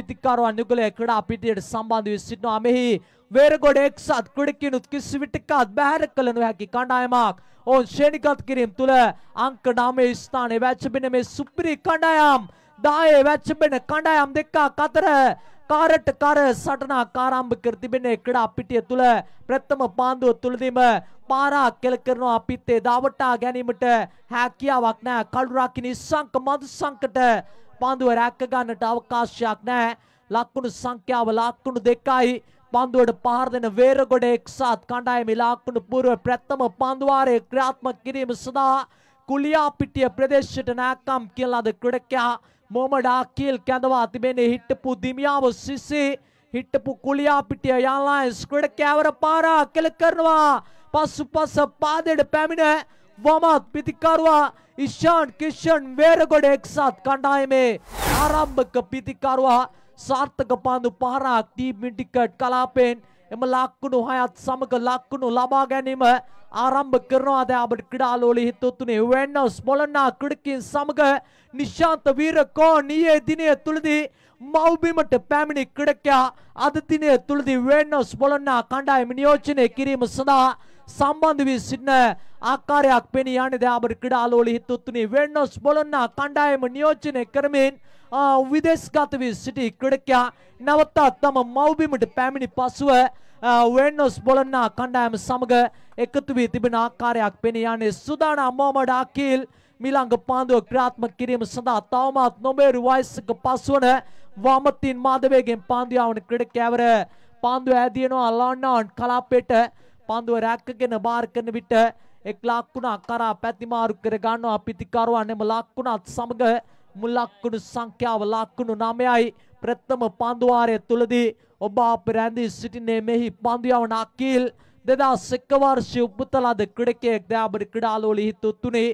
අයිතිකාරව අනුගලයකට අපිටියට සම්බන්ධ සිටිනවා මෙහි වේරගොඩ එක්සත් ක්‍රිඩිකිනුත් කිසිවිටකත් බැහැර කළ නොහැකි කණ්ඩායමක් ඔවුන් ශ්‍රේණිගත කිරීම තුළ අංක නමේ ස්ථානයේ වැච්චබෙන මේ සුපිරි කණ්ඩායම් දායේ වැච්චබෙන කණ්ඩායම් දෙකක් අතර කාරට කර සටනක් ආරම්භ කර තිබෙන්නේ ක්‍රීඩා පිටිය තුළ ප්‍රථම පාන්දුව තුළදීම පාරා කෙල කරනවා අපිත්තේ දාවටා ගැනීමට හැකියාවක් නැහැ කළුරාකිනි සංක මදුසංකට පන්දුව රැක්ක ගන්නට අවකාශයක් නැහැ. ලක්කුණු සංඛ්‍යාව ලක්කුණු දෙකයි. පන්දුවට පහර දෙන වේරගොඩ එක්සත් කණ්ඩායමේ ලක්කුණු පූර්ව ප්‍රථම පන්දුවාරයේ ක්‍රියාත්මක කිරීම සඳහා කුලියාපිටිය ප්‍රදේශයට නැකම් කියලා ද ක්‍රීඩකයා මොහමඩ් ආකිල් කැඳවා තිබෙනේ හිටපු දිමියාව සිසි හිටපු කුලියාපිටිය යාලයින්ස් ක්‍රීඩකයාවර පාරා කෙල කරනවා පසුපස පාදයට පැමිණ වමත් පිතිකරුවා ඉෂාන් කිෂන් වේරගොඩ එක්සත් කණ්ඩායමේ ආරම්භක පිතිකරුවා සාර්ථක පන්දු පහරක් ටීම් ටිකට් කලාපයෙන් එම ලක්කුණු හයත් සමග ලක්කුණු ලබා ගැනීම ආරම්භ කරනවා දැන් අපිට ක්‍රීඩාලෝලි හිතොත්තුනේ වෙන්නස් බොලන්නා ක්‍රිඩකින් සමග නිශාන්ත වීරකෝ නියේ දිනේ තුලදී මව්බිමට පැමිණි ක්‍රීඩකයා අද දිනේ තුලදී වෙන්නස් බොලන්නා කණ්ඩායම නියෝජනය කිරීම සඳහා සම්බන්ධ වී සිටින ආකාරයක් පෙනී යන්නේ දැන් අපේ ක්‍රීඩාලෝලි හිතුත්තුනි වෙන්නොස් බොලොන්නා කණ්ඩායම නියෝජනය කරමින් විදේශගත වී සිටි ක්‍රීඩකයා නවතා තම මව්බිමට පැමිණි පසුව වෙන්නොස් බොලොන්නා කණ්ඩායම සමග එකතු වී තිබෙන ආකාරයක් පෙනී යන්නේ සුදානම් මොහමඩ් අකීල් මිලංග පාන්දුව ක්‍රියාත්මක කිරීම සඳහා තවමත් නොබේරු වයසක පස්වන වාමතින් මාධවේගෙන් පාන්දුයාවන ක්‍රීඩකයවර පාන්දුව ඇදියනවා ලොන්ඩන් කලාපයට පන්දුව රැක්කගෙන බාර් කරන විට එක් ලක්කුණක් කරා පැතිමාරු කර ගන්නවා පිතිකරුවන් එම ලක්කුණත් සමග මුල් ලක්කුණු සංඛ්‍යාව ලක්කුණු 9යි ප්‍රථම පන්දුවාරය තුලදී ඔබ අප රැඳී සිටින්නේ මෙහි පන්දු යවන අකිල් 2001 වර්ෂයේ උපත ලද ක්‍රීඩකයෙක් දාබර ක්‍රීඩාලෝලි හිතුතුනේ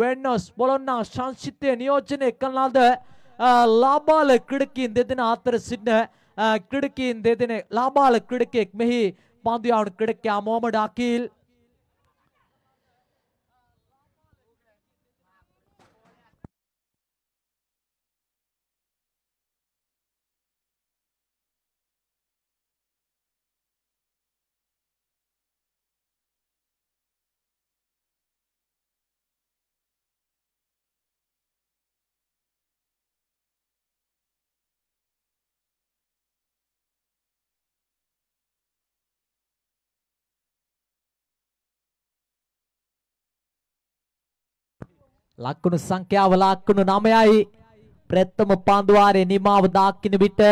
වෙන්නොස් බොලොන්නා සංස්කෘතිය නියෝජනය කරන ලද ලාබාල ක්‍රීඩකීන් දෙදෙනා අතර සිටින ක්‍රීඩකීන් දෙදෙනෙක් ලාබාල ක්‍රීඩකයෙක් මෙහි பந்தையாளர் கிடைக்காம மோமட் அகில் ලක්කුණු සංඛ්‍යාව ලක්කුණු 9යි. ප්‍රැත්තම පාන්දුවාරයේ නිමාව දාක්කින විට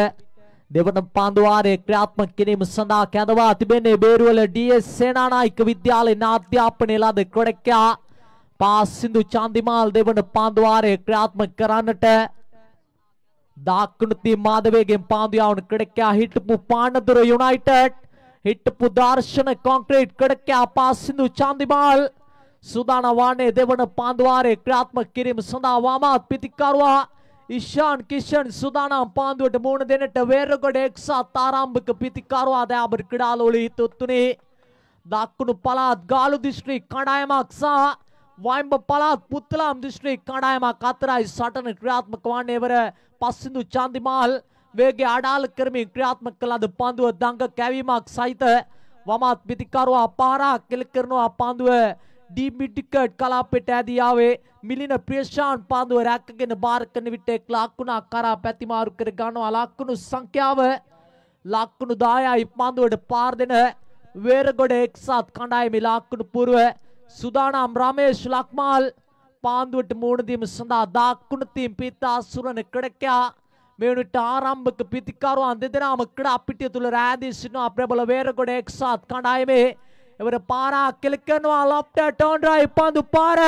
දෙවන පාන්දුවාරයේ ක්‍රියාත්මක කිරීම සඳහා කැඳවා තිබෙන්නේ බේරුවල ඩී.එස්. සේනානායක විද්‍යාලයේ නාට්‍යාපනය ලද ක්‍රීඩකයා පාසින්දු චන්දිමාල් දෙවන පාන්දුවාරයේ ක්‍රියාත්මක කරන්නට දාක්කුණුති මාදවේගෙන් පාන්දු යවන ක්‍රීඩකයා හිටපු පානදුර යුනයිටඩ් හිටපු දර්ශන කොන්ක්‍රීට් ක්‍රීඩකයා පාසින්දු චන්දිමාල් සුදානවානේ දෙවන පාන්දුවාරේ ක්‍රාත්මක කිරීම සඳහා වාමාත් පිතිකරුවා ඉෂාන් කිෂන් සුදානම් පාන්දුවට මුහුණ දෙන්නට වේරගොඩ එක්සත් ආරම්භක පිතිකරුවා දයාබර ක්‍රීඩාලෝලි තුත්තුනේ දක්කුණු පළාත් ගාලු දිස්ත්‍රික් කණ්ඩායමක් සහ වයිම්බ පළාත් පුත්තලාම් දිස්ත්‍රික් කණ්ඩායමක් අතරයි සටන ක්‍රියාත්මක වන්නේ වර පස්සිඳු චාන්දිමාල් වේගය අඩාල කරමින් ක්‍රියාත්මක කළද පන්දුව දඟ කැවීමක් සහිත වමත් පිතිකරුවා පාරා කෙල කරනවා පන්දුව ඩීබි ටිකට් කලාපෙට ඇදී ආවේ මිලින ප්‍රේෂාන් පාදුව රැක්කගෙන බාර කරන විට එක් ලක්කුණක් කරා පැතිමාරු කර ගන්නවා ලක්කුණු සංඛ්‍යාව ලක්කුණු 10යි පාදුවට පාර දෙන වේරගොඩ එක්සත් කණ්ඩායමේ ලක්කුණු පුරව සුදානම් රමේෂ් ලක්මාල් පාන්දුවට මුහුණ දීම සඳහා දක්කුණු තීම් පිතාසුරන ක්‍රීඩකයා මේ වෙනුවට ආරම්භක පිතිකරුවන් දෙදෙනාම ක්‍රීඩා පිටිය තුල රැඳී සිටිනවා ප්‍රබල වේරගොඩ එක්සත් කණ්ඩායමේ එවර පාරා කෙලකනවා ලොප්ට ටෝන්ඩ්‍රයි පන්දු පාර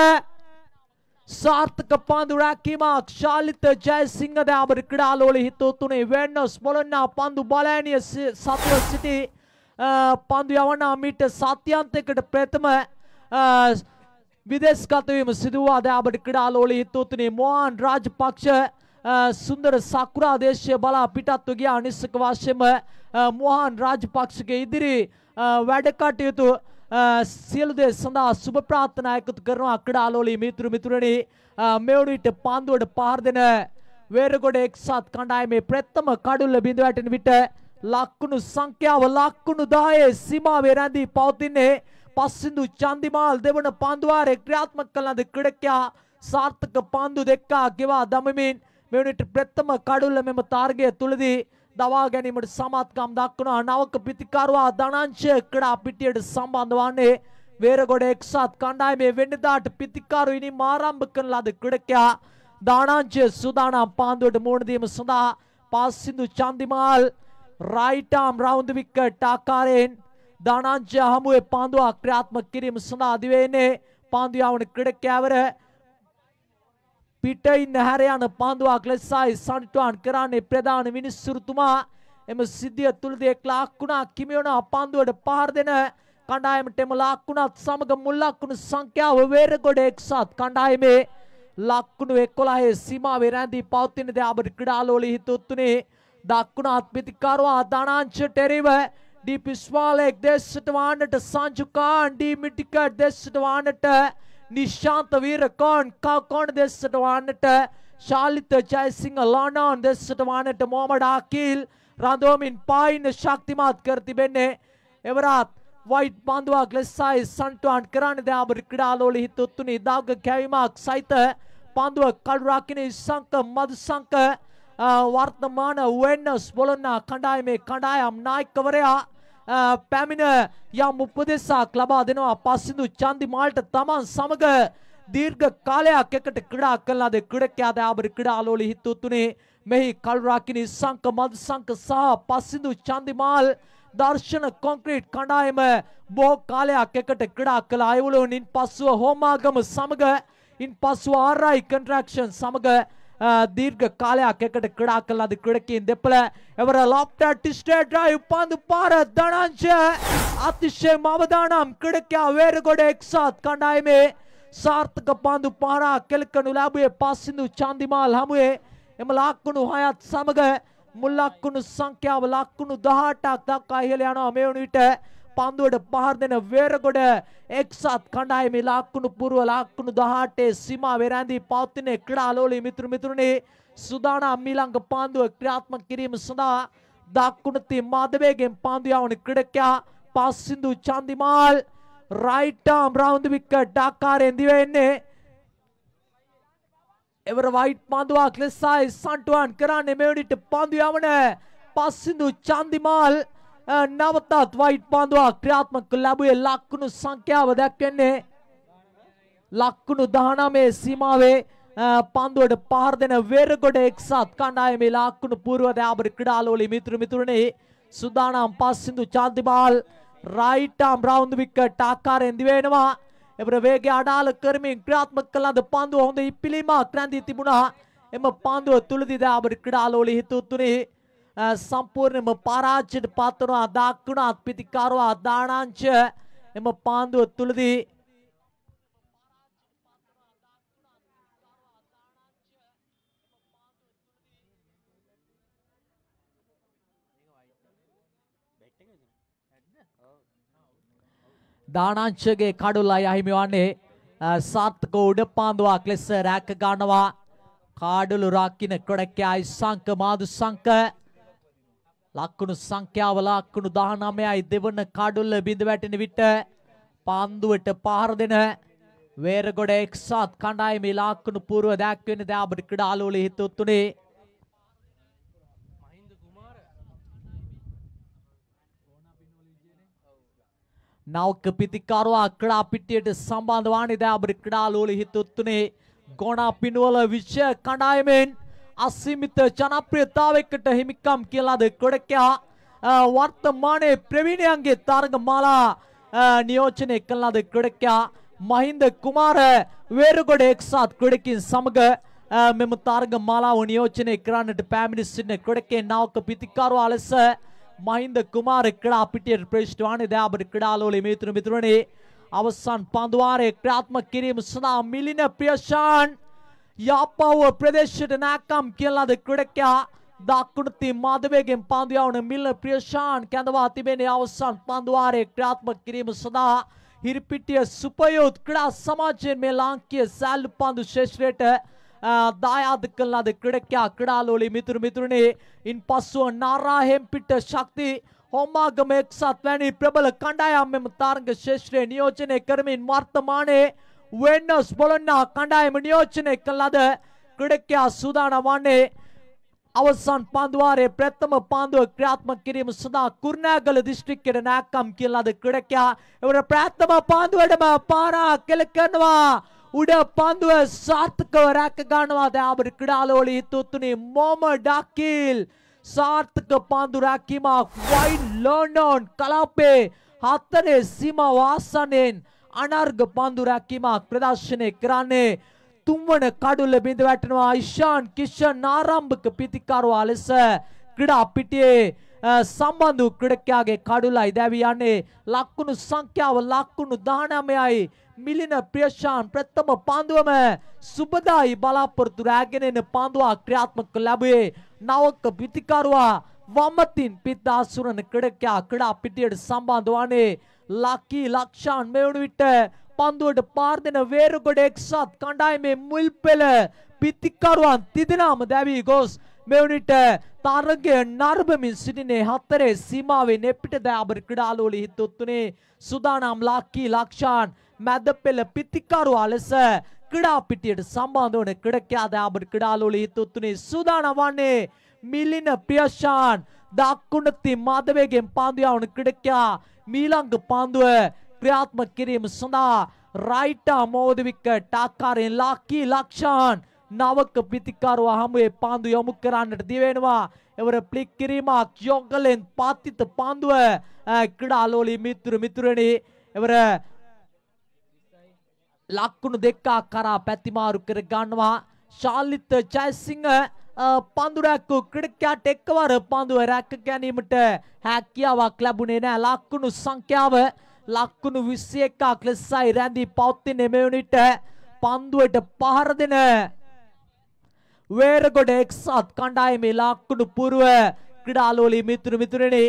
සාර්ථක පන්දු රැකීමක් ශාලිත ජයසිංහ දෑබට ක්‍රඩාලෝලි හිතෝත්තුනේ වෙන්නොස් මොලන්න පන්දු බලෑනිය සතුව සිටි පන්දු යවනා මිට සත්‍යන්තයකට ප්‍රථම විදෙස්ගතවීම සිදුවා දෑබට ක්‍රඩාලෝලි හිතෝත්තුනේ මොහන් රාජපක්ෂ සුන්දර සක්කුරා දේශය බලා පිටත්තු ගියා අනිස්සක වශයෙන්ම මොහන් රාජපක්ෂගේ ඉදිරි වැඩ කටයුතු සියලු දේ සඳහා සුබ ප්‍රාර්ථනා එකතු කරනවා අක්කඩාලෝලි මිතුරු මිතුරනි මෙවුන විට පන්දුවට පහර දෙන වේරගොඩ එක්සත් කණ්ඩායමේ ප්‍රථම කඩුල්ල බිඳ වැටෙන විට ලක්කුණු සංඛ්‍යාව ලක්කුණු 10 සීමාවේ රැඳී පවතින්නේ පස්සින්දු චන්දිමාල් දෙවන පන්දුවාරේ ක්‍රියාත්මක කළ ලද ක්‍රීඩකයා සාර්ථක පන්දු දෙකක් ගෙවා දමමින් මෙවුන විට ප්‍රථම කඩුල්ල මෙම තාර්ගය තුලදී දවා ගැනීමට සමත්කම් දක්වනවා නවක පිතිකරුවා ධනංශය ක්‍රඩා පිටියට සම්බන්ධ වන්නේ වේරගොඩ එක්සත් කණ්ඩායමේ වෙන්නදාට පිතිකරු ඉනිම ආරම්භ කරන ලද ක්‍රඩකයා දානාංශය සුදානම් පාන්දුවට මුහුණ දීම සඳහා Pasindu Chandimal right arm round wicket ආකාරයෙන් දානාංශය හමුවේ පාන්දුව ක්‍රියාත්මක කිරීම සඳහා දිවෙන්නේ පාන්දු යවන ක්‍රීඩකයවර පිටයින් හැර යන පඳුවක් ලෙසයි සනිටුවන් කරන්නේ ප්‍රධාන මිනිස්සුරුතුමා එම සිද්ධිය තුළදී එක් ලාක්කුණක් කිමියෝනා පන්දුවට පහර දෙන කණ්ඩායමට එම ලාක්කුණත් සමග මුල් ලක්කුණු සංඛ්‍යාව වේරගොඩ එක්සත් කණ්ඩායමේ ලක්කුණු 11 සීමාවේ රැඳී පවතින ද අපේ ක්‍රීඩාලෝලී හිතොත්තුනේ දක්කුණ අත්පිතිකරවා ධනාංශ ටෙරිව ඩී පිස්වාලෙක් දෙස්සට වාන්නට සංජුකාන් ඩී මිටිකට් දෙස්සට වාන්නට නිශාන්ත වීරකෝන් කවුකොන් දෙස්සට වන්නට ශාලිත ජයසිංහ ලානාන් දෙස්සට වන්නට මොහමඩ් ආකිල් රඳවමින් පායින්න ශක්තිමත් කර තිබෙන්නේ එවරත් වයිට් බන්ධුවක් ලෙසයි සන්ටුවන් කරන්න දෑබරි ක්‍රඩාලෝලි හිත උත්තුනි දාග කැවිමක් සහිත පන්දුව කල්රාකින සංක මදු සංක වර්තමාන වෙන්නස් බොලන්නා කණ්ඩායමේ කණ්ඩායම් නායකවරයා පැමිණ යම් උපදෙසාක් ලබා දෙනවා පස්සිදු චන්දිමාල්ට තමන් සමග දීර්ඝ කාලයක් එකට ක්‍රඩා කළාද ක්‍රඩකයාද ආබරි ක්‍රඩාලෝලි හිත්තුත්තුනේ මෙහි කල්රාකිනි සංක මද සංක සහ පස්සිදු චන්දිමාල් දර්ශන කොන්ක්‍රීට් කණ්ඩායම බොහෝ කාලයක් එකට ක්‍රඩා කළ අයවලෝනින් පස්සුව හෝමාගම සමග ඉන් පස්සුව ආරයි කන්ට්‍රක්ෂන් සමග දීර්ඝ කාලයක් එකට ක්‍රඩා කළාද ක්‍රඩකීන් දෙපළ එවර ලොප්ට ටිස්ටේ ඩ්‍රයිව් පන්දු පාර ධනංශය අතිශයම අවදානම් ක්‍රඩකයා වේරගොඩ එක්සත් කණ්ඩායමේ සාර්ථක පන්දු පාරක් කෙලකනු ලැබුවේ පස්සිදු චන්දිමාල් හමුවේ එම ලක්කුණු හයත් සමග මුල් ලක්කුණු සංඛ්‍යාව ලක්කුණු 18ක් දක්වා ඉහළ යනවා මේ වන විට පන්දුවට පහර දෙන වේරගොඩ එක්සත් කණ්ඩායමේ ලක්කුණු පුරව ලක්කුණු 18 සීමා වෙරැඳී පවතින ක්‍රීඩාලෝලී මිතුරු මිතුරුනි සුදානම් ඊළඟ පන්දුව ක්‍රියාත්මක කිරීම සඳහා දක්කුණු තී මාධවේගෙන් පන්දු යවන ක්‍රීඩකයා Pasindu Chandimal right arm round wicket ආකාරයෙන් දිව එන්නේ එවර වයිට් පන්දුවක් ලෙසයි සන්ටුවන් කරන්නේ මේ උඩට පන්දු යවන පස්සින්දු චන්දිමාල් නවතත් වයිට් පන්දුවක් ක්‍රියාත්මක ලැබුවේ ලක්කුණු සංඛ්‍යාව දැක්වෙන්නේ ලක්කුණු 19 සීමාවේ පන්දුවට පාර දෙන වෙරගොඩ එක්සත් කණ්ඩායමේ ලක්කුණු පූර්වට ආබරි ක්‍රීඩාලෝලි මිතුරු මිතුරුනේ සුදානම් Pasindu Chandimal right arm round wicket ආකාරයෙන් දිවෙනවා එබර වේගය අඩාල කරමින් ක්‍රියාත්මක කළ අද පන්දුව හොඳ ඉපිලීමක් රැඳී තිබුණා එම පන්දුව තුලදී දාබරි ක්‍රීඩාලෝලි හිතුතුනේ සම්පූර්ණයෙන්ම පරාජයට පත් වෙනවා අදාක් වෙනවා අත්පිටිකාරව අදානාංශ එම පාන්දුව තුලදී දානාංශගේ කඩුලයි අහිමි වන්නේ සත්ක උඩ පාන්දුවක් ලෙස රැක ගන්නවා කාඩුලු රකින්න කොඩකයි සංක මාදු සංක ලක්කුණු සංඛ්‍යාව ලක්කුණු 19යි දෙවන කඩුල්ල බිඳ වැටෙන විට පාන්දුවට පහර දෙන වේරගොඩ එක්සත් කණ්ඩායමේ ලක්කුණු පූර්ව දැක්වෙන දා අපිට ක්‍රීඩාලෝල හිතුතුනේ නෞක පිතිකාරවා ක්‍රඩා පිටියට සම්බන්ධ වන්නේ දැන් අපිට ක්‍රීඩාලෝල හිතුතුනේ ගෝණා පිනුවල විශේෂ කණ්ඩායමෙන් අසීමිත ජනප්‍රියතාවයකට හිමිකම් කියලාද ගොඩක්යා වර්තමානයේ ප්‍රවීණයන්ගේ තරග මාලා නියෝජනය කළාද ගොඩක්යා මහින්ද කුමාර වේරුගොඩ එක්සත් ගොඩකින් සමග මෙම තරග මාලාව නියෝජනය කරන්නට පැමිණි සිටින ගොඩකේ නාවක පිතිකාරවා ලෙස මහින්ද කුමාර ක්‍රඩා පිටියට ප්‍රේෂ්ඨ වන්නේ දයාබට ක්‍රඩාලෝලේ මිතුරු මිතුරනේ අවසන් පන්දුවාරයේ ක්‍රියාත්මක කිරීම සඳහා මිලින ප්‍රියශාන් යාපව්ව ප්‍රදේශයට නෑකම් කියන ලද ක්‍රීඩකයා දක්කුණු තින් මාධවේගෙන් පන්දු යවන මිල්ල ප්‍රියශාන් කැඳවා තිබෙනේ අවසන් පන්දුවාරයේ ක්‍රියාත්මක කිරීම සඳහා හිරිපිටිය සුපයුත් ක්‍රඩා සමාජයෙන් මේ ලාංකීය සැල්ලු පන්දු ශේෂ්ත්‍රයට දායාද කළ ලද ක්‍රීඩකයා ක්‍රඩාලෝලි මිතුරු මිතුරුනේ ඉන් පස්සුව නාරාහෙම්පිට ශක්ති හොම්මාගම එක්සත් වැනි ප්‍රබල කණ්ඩායම් මෙම තරග ශේෂ්ත්‍රයේ නියෝජනය කරමින් වර්තමානයේ වෙන්නොස් බොලොන්නා කණ්ඩායම නියෝජනය කළ ලද ක්‍රීඩකයා සූදානම් වන්නේ අවසන් පන්දුවාරයේ ප්‍රථම පන්දුව ක්‍රියාත්මක කිරීම සඳහා කුරුණෑගල දිස්ත්‍රික්කයේ නෑකම් කියලා ලද ක්‍රීඩකයා එවර ප්‍රථම පන්දුවටම පාරා කෙල කරනවා උඩ පන්දුව සාර්ථකව රැක ගන්නවා දැන් ක්‍රීඩාලෝලි තුත්තුනි මොම ඩකිල් සාර්ථක පන්දු රැකීමක් වයින් ලොන්ඩන් කලාපේ හතරේ සීමාව ආසන්නයෙන් අනර්ග පඳුරක් ඉමක් ප්‍රදර්ශනය කරන්නේ තුන්වන කඩුල්ල බිඳ වැටෙනවා ඉෂාන් කිෂන් ආරම්භක පිතිකරුවා ලෙස ක්‍රීඩා පිටියේ සම්බන්ධ ක්‍රීඩකයාගේ කඩුලයි දැවී යන්නේ ලක්කුණු සංඛ්‍යාව ලක්කුණු 19යි මිලින ප්‍රියශාන් ප්‍රථම පන්දුවම සුබදායි බලාපොරොත්තු රැගෙන එන පන්දුවක් ක්‍රියාත්මක ලැබුවේ නවක පිතිකරුවා වමතින් පිත් දාසුරන ක්‍රීඩකයා ක්‍රීඩා පිටියට සම්බන්ධ වන්නේ ලකී ලක්ෂාන් මෙවුණු විට පන්දුවට පාර දෙන වේරුගොඩ එක්සත් කණ්ඩායමේ මුල්පෙළ පිතිකරුවන් තිදෙනාම දැවී ගොස් මෙවුණට තරගය නර්බමින් සිටිනේ හත්තරේ සීමාවේ නෙප්පිට දෑබර ක්‍රඩාලුවල හිතුත්තුනේ සුදානම් ලක්කී ලක්ෂාන් මැද පෙළ පිතිකරුවා ලෙස ක්‍රඩාපිටියට සම්බන්ධ වන ක්‍රඩකයා දෑබර ක්‍රඩාලුවල හිතුත්තුනේ සුදාන වන්නේ මිලින ප්‍රියශාන් දක්කුණති මාධවයගෙන් පාදයාවන ක්‍රඩකයා මීළඟ පන්දුව ක්‍රියාත්මක කිරීම සඳහා රයිටා මෝදවිකට ආකාරයෙන් ලක්කී ලක්ෂාන් නවක පිතිකාරව හමුවේ පන්දු යොමු කරන්නට දිවෙනවා. එවර ප්ලික් කිරීමක් යොගලෙන් පාතිත පන්දුව ක්‍රඩාලෝලි මිතුරු මිතුරණි එවර ලක්කුණු දෙක්කා කරා පැතිමාරු කර ගන්නවා ශාලිත ජයසිංහ පඳුරැක්කු ක්‍රිඩකයාට එක්වර පඳුව රැක්ක ගැනීමට හැකියාවක් ලැබුණේ නෑ ලක්කුණු සංඛ්‍යාව ලක්කුණු විස්සි එකක් ලෙසයි රැඳී පවත්තින එමවුනිට පන්දුවට පහර දෙන වේරගොඩ එක්සත් කණ්ඩායමේ ලක්කුණු පුරුව ක්‍රඩාලෝලි මිතුරු මිතුරෙනි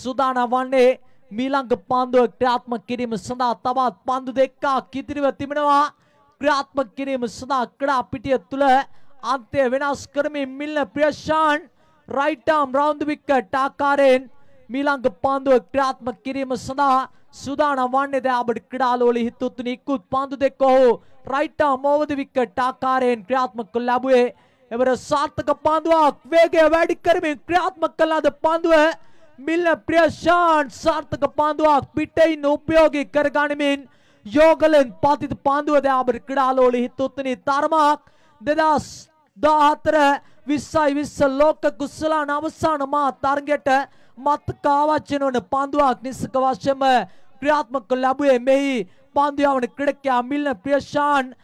සුදාන වන්නේ මීළංග පන්දුව ක්‍රාත්ම කිරීම සඳහා තවත් පන්දු දෙක්කා කිතිරිව තිබෙනවා ක්‍රාත්ම කිරීම සඳහා ක්‍රඩා පිටිය තුළ අන්තය වෙනස් කරමින් Milan Priyashan right arm round wicket ආකාරයෙන් මීළඟ පාන්දුව ක්‍රියාත්මක කිරීම සඳහා සුදානම් වන්නේ ද අපට ක්‍රීඩාලෝලි හිතුත්තුනි ඉක්කුත් පාන්දු දෙක ඔහු රයිට් ආම් ඕවර් ද විකට් ආකාරයෙන් ක්‍රියාත්මක කළ ලැබුවේ එවර සාර්ථක පාන්දුවක් වේගය වැඩි කරමින් ක්‍රියාත්මක කළ අද පාන්දුව මිල්න ප්‍රියශාන් සාර්ථක පාන්දුවක් පිටෙන් උපයෝගී කරගනිමින් යෝගලෙන් පාතිත පාන්දුව ද අපට ක්‍රීඩාලෝලි හිතුත්තුනි තරමක් 2000 දාහතර විස්සයි විස්ස ලෝක කුස්සලාන අවසාන මා තරගෙට මත් කාවච්චනවන පන්දුවක් නිසක වශ්‍යම ක්‍රියාත්මක ලැබුවේ මෙහි පන්දියාවන ක්‍රඩකයා මිල්න ප්‍රේශාන්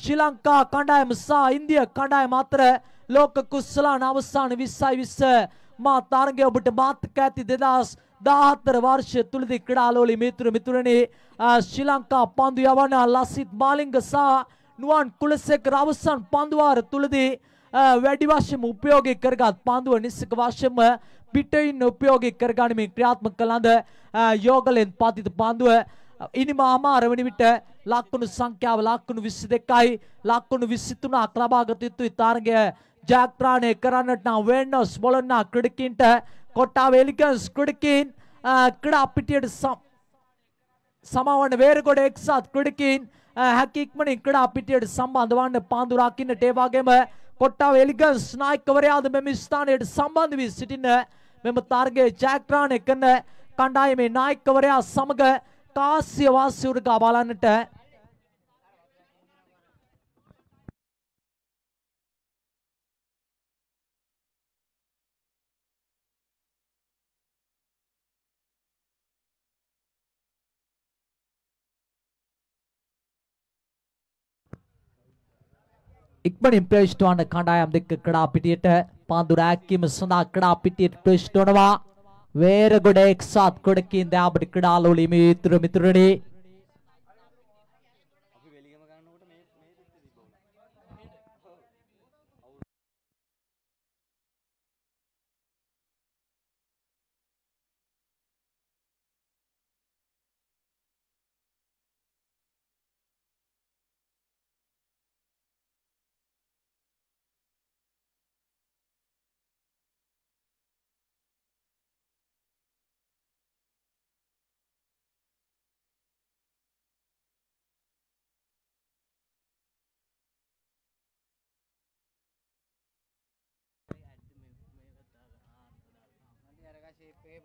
ශ්‍රී ලංකා කණ්ඩායම සහ ඉන්දිය කණ්ඩායම අතර ලෝක කුස්සලාන අවසාන විස්සයි විස්ස මා තරගය ඔබට මාතක ඇති දෙදස් දාහත්තර වර්ෂය තුළදි ක්‍රඩාලෝලි මිතුර මිතුරණේ ශ්‍රී ලංකා පන්දු යවන ලසිත් බාලිංග සහ නුවන් කුලසේකර අවසන් පන්දුවාර තුළදී වැඩි වශයෙන් උපයෝගී කරගත් පන්දුව නිස්සක වශයෙන්ම පිටයින් උපයෝගී කරගනිමින් ක්‍රියාත්මක කළඳ යෝගලෙන් පතිත පන්දුව ඉනිම අමාර වන විට ලක්කුණු සංඛ්‍යාව ලක්කුණු 22යි ලක්කුණු 23ක් ලබාගත යුතුයි තරගය ජයග්‍රහණය කරන්නට නම් වෙන්නොස් මොලන්නා ක්‍රීඩකින්ට කොට්ටාව එලිගන්ස් ක්‍රීඩකින් ක්‍රීඩා පිටියට සමවන වේරගොඩ එක්සත් ක්‍රීඩකින් හැකික්මන එකට අපිටයට සම්බන්ධවන්න පාඳුරාකින්නට ඒවාගේම කොට්ටාව එලිගස් නායකවරයාද මෙම ස්ථානයට සම්බන්ධ වී සිටින්න මෙම තර්ගයේ ජයග්‍රහණය කරන කණ්ඩායමේ නායකවරයා සමග කාස්‍ය වාසියුරුකා බලන්නට ඉක්මනින් ප්‍රවේශිතවන කණ්ඩායම් දෙක කඩා පිටියට පාන්දු රැකීම සඳහා කඩා පිටියට ප්‍රවේශිතවනවා. වේරගොඩ එක්සත් ගොඩකින් දාබඩ කඩාලෝලි මිතුරු මිතුරුනේ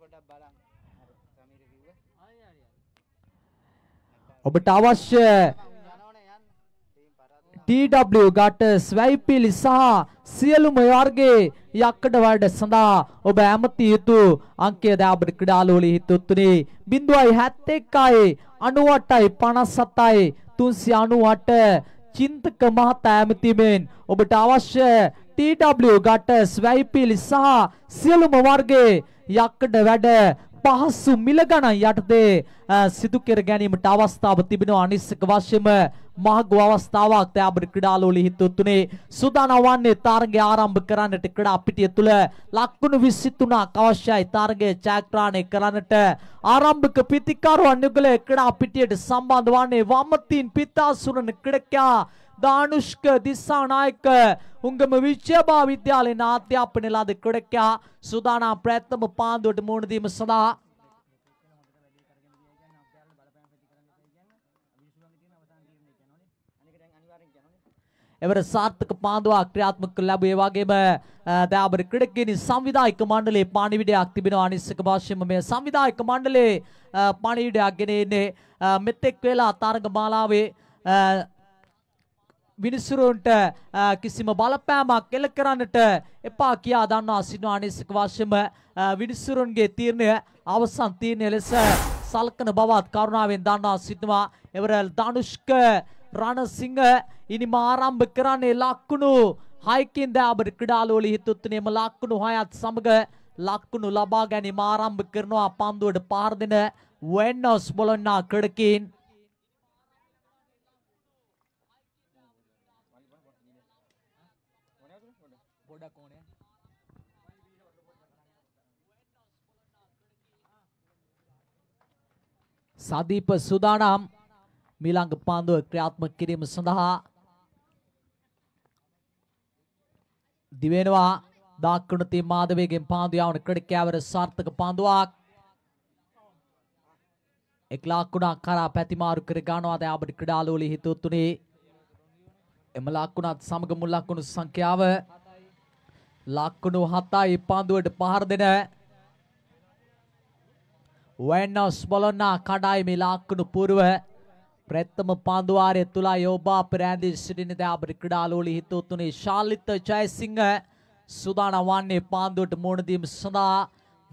මේ පොඩක් බලන්න. හරි. සමීර කිව්වා. ආයි හරි හරි. ඔබට අවශ්‍ය TW ගට ස්වයිපිලි සහ සියලුම වර්ගයේ යක්කඩ වලට සඳහා ඔබ ඇමති යුතු අංකය ද අපට ක්‍රීඩාලෝලී හිතුත්තුනේ 0.71යි 98යි 57යි 398 චින්තක මහතා ඇමතිමෙන් ඔබට අවශ්‍ය TW ගට ස්වයිපිලි සහ සියලුම වර්ගයේ යක්කඩ වැඩ පහසු මිල ගණන් යටතේ සිදු කර ගැනීමට අවස්ථාව තිබෙනවා අනිස්සක වශයෙන්ම මහගු අවස්ථාවක් තෑබර ක්‍රඩාලෝලි හිතුත්තුනේ සුදානම් වන්නේ තරගය ආරම්භ කරන්නට ක්‍රඩා පිටිය තුළ ලක්කුණු 23ක් අවශ්‍යයි තරගය ජයග්‍රහණය කරන්නට ආරම්භක පිතිකාරුවන් යුගලයේ ක්‍රඩා පිටියට සම්බන්ධ වන්නේ වමතින් පිතාසුරන ක්‍රඩකයා දානුෂ්ක දිස්සානායක උංගම විශ්වභා විද්‍යාලයේ නාත්‍යාපන ලද ක්‍රීඩකයා සූදානම් ප්‍රයත්නම පාන්දුවට මුහුණ දීම සඳහා එවර සාර්ථක පාන්දුවක් ක්‍රියාත්මක කළ ලැබුවේ වගේම දාබර ක්‍රීඩකයනි සංවිධායක මණ්ඩලයේ පාණිවිඩයක් තිබෙනවා අනිස්සක වශයෙන්ම මේ සංවිධායක මණ්ඩලයේ පාණිවිඩයක් ගෙන එන්නේ මෙතෙක් වෙලා තරඟ මාලාවේ මිනිසුරුන්ට කිසිම බලපෑමක් එල්ල කරන්නට එපා කියා දන්නා සිනානිසික වශයෙන්ම මිනිසුරුන්ගේ තීරණය අවසන් තීරණය ලෙස සලකන බවත් කරුණාවෙන් දන්නා සිටනවා එවරල් ධනුෂ්ක රණසිංහ ඉනිම ආරම්භ කරන්නේ ලක්කුණු හයකින් දෑබට ක්‍රඩාලෝලි හිතුත්නේම ලක්කුණු හයත් සමඟ ලක්කුණු ලබා ගැනීම ආරම්භ කරනවා පන්දුවට පාර්දින වෙන්නෝස් බොලොන්නා ක්‍රඩකින් සදීප සුදානම් මීළඟ පාන්දුව ක්‍රියාත්මක කිරීම සඳහා දිවෙනවා දාක්කුණති මාදවේගෙන් පාන්දු යවන ක්‍රිකට් කෑවර සාර්ථක පාන්දුවක් එක් ලාක්කුණක් කරා පැතිමාරු කර ගන්නවා දැන් අපේ ක්‍රීඩාලෝලී හිතොත්තුනේ එම ලාක්කුණත් සමග මුල් ලාක්කුණු සංඛ්‍යාව ලාක්කුණු 7යි පාන්දුවට පහර දෙන වෙන්නස් බොලොන්නා කඩායිමි ලාක්කුණු පුරුව ප්‍රැත්තම පාන්දුවාරය තුලා යෝබා ප්‍රෑන්දිී සිටිනිද අපට ක්‍රඩාලූලි හිතවත්තුනේ ශාලිත්ත ජයසිංහ සුදාන වන්නේ පාන්දුවට මුණදීම සඳහා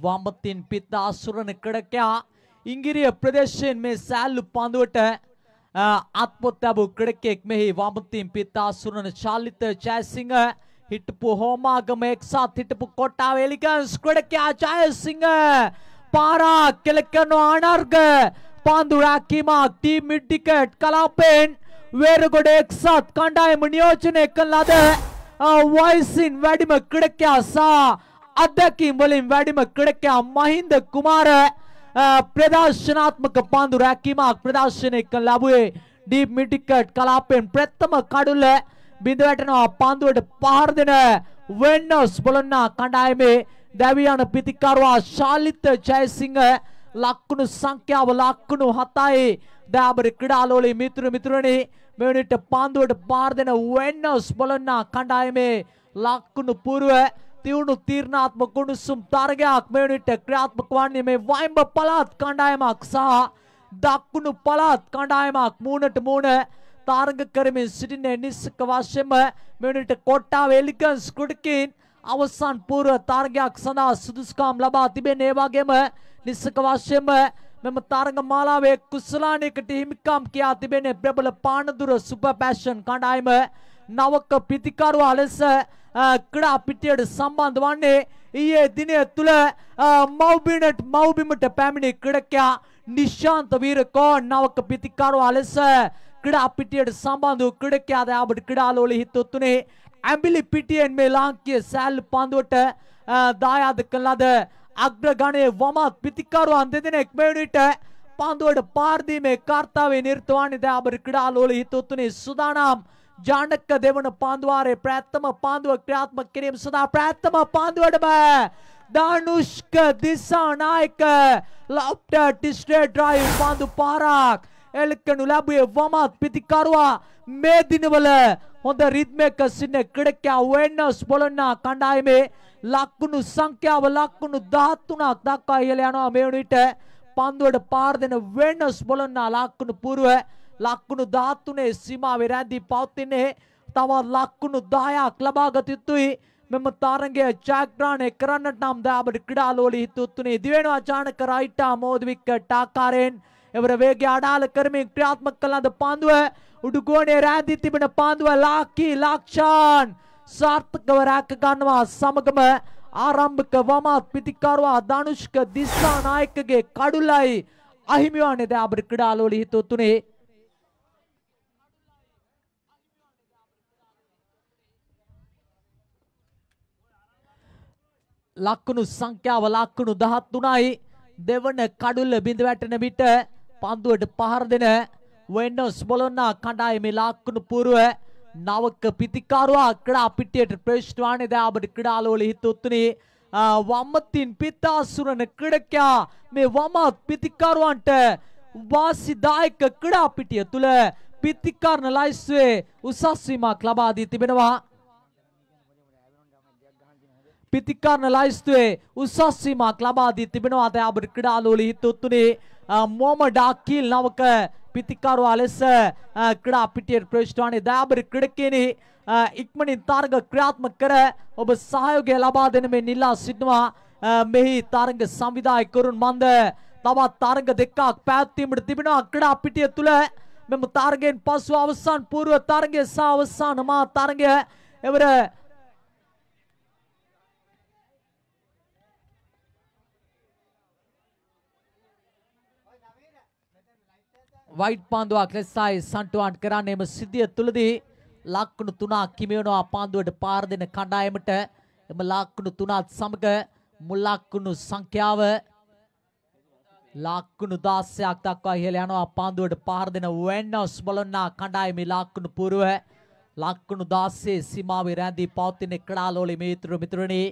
වම්බතින් පිත්ත අසුරණ කඩකයා ඉංගිරිය ප්‍රදේශයෙන් මේ සෑල්ලු පඳුවට අත්පොත් ඇබු ක්‍රඩකෙක් මෙහි වමතින් පිත්ත අසුරණ ශාලිත ජයසිංහ හිටපු හෝමාගම එක්සාත් හිටපු කොට්ටාව එලිකන්ස් ක්‍රඩකයා ජයසිංහ පාරක් කෙලකන අනර්ග පන්දුරැක්කීමක් ටීම් මිඩ්ඩිකට් කලාපෙන් වේරගොඩ එක්සත් කණ්ඩායම නියෝජනය කළ ලද වයිසින් වැඩිම ක්‍රඩකයා සා අත්දැකීම් වලින් වැඩිම ක්‍රඩකයා මහින්ද කුමාර ප්‍රදර්ශනාත්මක පන්දු රැකීමක් ප්‍රදර්ශනය කළ ලැබුවේ ඩීප් මිඩිකට් කලාපෙන් ප්‍රථම කඩුල බිඳ වැටෙනවා පන්දුවට පහර දෙන වෙන්නොස් බොලන්නා කණ්ඩායමේ දැවියන පිතිකරවා ශාලිත ජයසිංහ ලක්කුණු සංඛ්‍යාව ලක්කුණු 7යි දාබර ක්‍රීඩාලෝලේ මිතුරු මිතුරනි මෙවනිට පාන්දුවට පාර දෙන වෙන්නස් බලන්නා කණ්ඩායමේ ලක්කුණු පුරව තියුණු තීරණාත්මක ගුණසුම් තරගයක් මෙවනිට ක්‍රියාත්මක වන්නේ මේ වයිම්බ පළාත් කණ්ඩායමක් සහ දක්කුණු පළාත් කණ්ඩායමක් මූණට මූණ තරග කරමින් සිටින නිස්සක වශයෙන්ම මෙවනිට කොට්ටාව එලිගන්ස් කුඩකින් අවසන් පූර්ව තරගයක් සඳහා සුදුසුකම් ලබා තිබෙන්නේ වගේම නිස්සක වශයෙන්ම මෙම තරග මාලාවේ කුසලානයකට හිමිකම් කියා තිබෙන ප්‍රබල පානදුර සුපර් පැෂන් කණ්ඩායම නවක පිතිකරුවා ලෙස ක්‍රඩා පිටියට සම්බන්ධ වන්නේ ඊයේ දිනය තුළ මව්බිනට මව්බිමට පැමිණි ක්‍රඩකයා නිශ්ශාන්ත වීරකෝ නවක පිතිකරුවා ලෙස ක්‍රඩා පිටියට සම්බන්ධ වූ ක්‍රඩකයාද අපට ක්‍රඩාලෝලි හිතොත්තුනේ ඇඹිලි පිටියෙන් මේ ලාංකීය සෑල් පන්දුවට දායාද කළ ලද අග්‍රගණයේ වමත් පිතිකරුවන් දෙදෙනෙක් මේ වෙනිට පන්දුවට පාර්දීමේ කාර්තාවේ නිර්තවානි දාබර ක්‍රඩාලෝල හිතුත්තුනේ සුදානම් ජානක දෙවන පාන්දුවාරේ ප්‍රාත්තම පාන්දුව ක්‍රියාත්මක කිරීම සඳහා ප්‍රාත්තම පාන්දුවටම දානුෂ්ක දිසානායක ලොප්ට ටිස්ටේ ඩ්‍රයිව් පාන්දු පාරක් එල්කනු ලැබුවේ වමත් පිතිකරුවා මේ දිනවල හොඳ රිද්මයක සිටින ක්‍රීඩකයා වෙන්නස් බොලන්නා කණ්ඩායමේ ලක්කුණු සංඛ්‍යාව ලක්කුණු 13ක් දක්වා ඉහළ යනවා මේ වනිට පන්දුවට පාර දෙන වෙන්නස් බොලන්නා ලක්කුණු පූර්ව ලක්කුණු 13 සීමාවේ රැඳී පවතින්නේ තවත් ලක්කුණු 10ක් ලබාගත යුතුයි මෙම තරගය ජයග්‍රහණය කරන්නට නම් දාබට ක්‍රීඩාලෝලී හිතුත්තුනේ දිවෙනවා චානක රයිටා මෝදවික්ක ටාකාරෙන් එවර වේගය අඩාල කරමින් ක්‍රියාත්මක කළ අද පන්දුව උඩුගෝණේ රැඳී තිබෙන පන්දුව ලාක්කී ලාක්ෂාන් සාර්ථකව රැක ගන්නවා සමගම ආරම්භක වමත් පිටිකරුවා ධනුෂ්ක දිස්සානායකගේ කඩුලයි අහිමි වන්නේ දැන් අපේ ක්‍රීඩාලවල හිතුවත් උනේ ලක්කුණු සංඛ්‍යාව ලක්කුණු 13යි දෙවන කඩුල්ල බිඳ වැටෙන විට පන්දුවට පහර දෙන වෙන්නොස් බොලොන්නා කණ්ඩායමේ ලාක්කුණු පුරුව නවක පිතිකාරවා ක්‍රඩා පිටියට ප්‍රේෂ්ඨවානේ දයාබට ක්‍රඩාලෝල හිතුත්තුනේ වම්මතින් පිත්තාසුරන ක්‍රඩකයා මේ වමත් පිතිකාරවන්ට වාසිදායක ක්‍රඩා පිටිය තුළ පිත්තිකාරණ ලයිස්වේ උසස් වීමක් ලබා දී තිබෙනවා පිතිකාරණ ලයිස්තුවේ උසස් වීමක් ලබා දී තිබෙනවා දයාබට ක්‍රඩාලෝල හිතුත්තුනේ මොමඩාකිල් නවක පිතිකාරවා ලෙස ක්‍රඩා පිටියට ප්‍රේෂ්ඨානය දෑබරි ක්‍රඩකෙනෙහි ඉක්මනින් තාර්ග ක්‍රියාත්ම කර ඔබ සහයෝගය ලබා දෙන මේ නිල්ලා සිටනවා මෙහි තරග සංවිධායකරුන් මන්ද තවත් තරග දෙකක් පැවැත්වීමට තිබෙනවා ක්‍රඩා පිටිය තුළ මෙම තරගයෙන් පසු අවසන් පූර්ව තරගය සහ අවසාන මා තරගය එවර වයිට් පාන්දුවක් ලෙසයි සන්ටුවන් කරන්නේම සිද්ධිය තුළදී ලක්කුණු තුනක් කිමියනවා පාන්දුවට පාර දෙන කණ්ඩායමට එම ලක්කුණු තුනත් සමග මුල් ලක්කුණු සංඛ්‍යාව ලක්කුණු 16ක් දක්වා ඉහළ යනවා පාන්දුවට පාර දෙන වෙන්නොස් බලන්නා කණ්ඩායමේ ලක්කුණු පුරව ලක්කුණු 16 සීමාවේ රැඳී පවතින ක්‍රාලෝලි මිතුරු මිතුරුනේ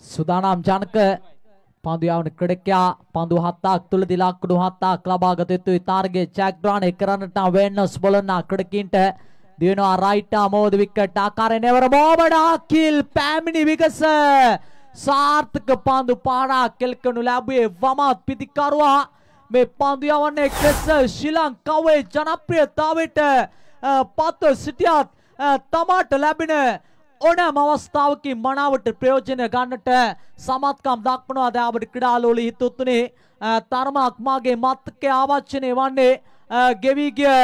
සුදානම් ජනක පන්දු යවන ක්‍රීඩකයා පන්දු හතක් තුලදී ලක්කුණු හතක් ලබා ගත යුතුයි ටාර්ගෙට් ජැක්ඩ්‍රානේ කරන්නට වෙන්නස් බලන ක්‍රීඩකින්ට දිනනවා රයිට් ආමෝද විකට් ආකාරයෙන් එවර බෝබඩ අකිල් පැමිණි විගස සාර්ථක පන්දු පාරක් කෙල්කනු ලැබුවේ වමත් පිතිකරුවා මේ පන්දු යවන්නේ ක්‍රෙස් ශ්‍රී ලංකාවේ ජනප්‍රියතාවයට පත්ව සිටියත් තමාට ලැබෙන ඕනෑම අවස්ථාවකින් මනාවට ප්‍රයෝජනය ගන්නට සමත්කම් දක්වනවා දැන් අපිට ක්‍රීඩාලෝලි හිතුත්නේ තරමක් මාගේ මතකයේ ආවර්ජනය වන්නේ ගෙවි ගිය